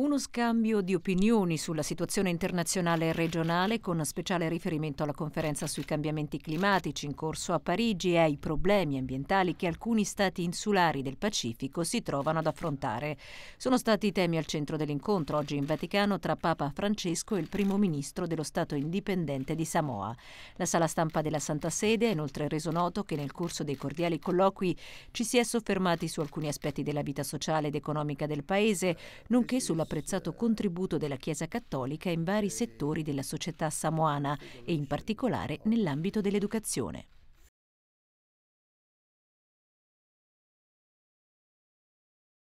Uno scambio di opinioni sulla situazione internazionale e regionale con speciale riferimento alla conferenza sui cambiamenti climatici in corso a Parigi e ai problemi ambientali che alcuni stati insulari del Pacifico si trovano ad affrontare. Sono stati i temi al centro dell'incontro oggi in Vaticano tra Papa Francesco e il primo ministro dello Stato indipendente di Samoa. La sala stampa della Santa Sede ha inoltre reso noto che nel corso dei cordiali colloqui ci si è soffermati su alcuni aspetti della vita sociale ed economica del Paese, nonché sulla apprezzato contributo della Chiesa Cattolica in vari settori della società samoana e in particolare nell'ambito dell'educazione.